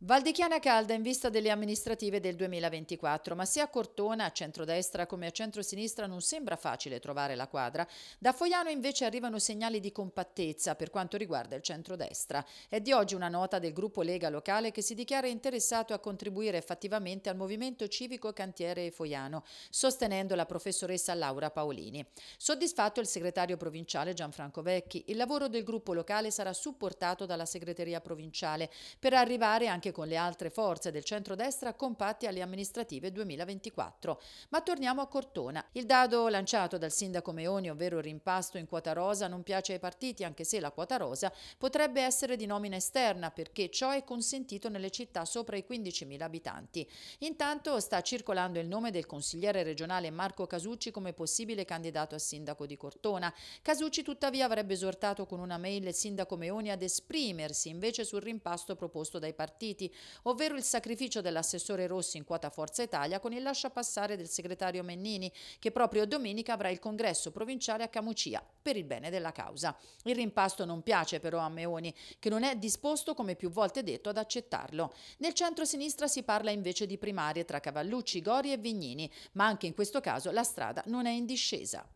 Valdichiana calda in vista delle amministrative del 2024, ma sia a Cortona, a centrodestra come a centrosinistra, non sembra facile trovare la quadra. Da Foiano invece arrivano segnali di compattezza per quanto riguarda il centrodestra. È di oggi una nota del gruppo Lega locale che si dichiara interessato a contribuire effettivamente al movimento civico cantiere foiano, sostenendo la professoressa Laura Paolini. Soddisfatto il segretario provinciale Gianfranco Vecchi, il lavoro del gruppo locale sarà supportato dalla segreteria provinciale per arrivare anche anche con le altre forze del centrodestra compatti alle amministrative 2024. Ma torniamo a Cortona. Il dado lanciato dal sindaco Meoni, ovvero il rimpasto in quota rosa, non piace ai partiti, anche se la quota rosa potrebbe essere di nomina esterna, perché ciò è consentito nelle città sopra i 15.000 abitanti. Intanto sta circolando il nome del consigliere regionale Marco Casucci come possibile candidato a sindaco di Cortona. Casucci tuttavia avrebbe esortato con una mail il sindaco Meoni ad esprimersi invece sul rimpasto proposto dai partiti Uniti, ovvero il sacrificio dell'assessore Rossi in quota Forza Italia con il lasciapassare del segretario Mennini, che proprio domenica avrà il congresso provinciale a Camucia per il bene della causa. Il rimpasto non piace però a Meoni, che non è disposto, come più volte detto, ad accettarlo. Nel centro-sinistra si parla invece di primarie tra Cavallucci, Gori e Vignini, ma anche in questo caso la strada non è in discesa.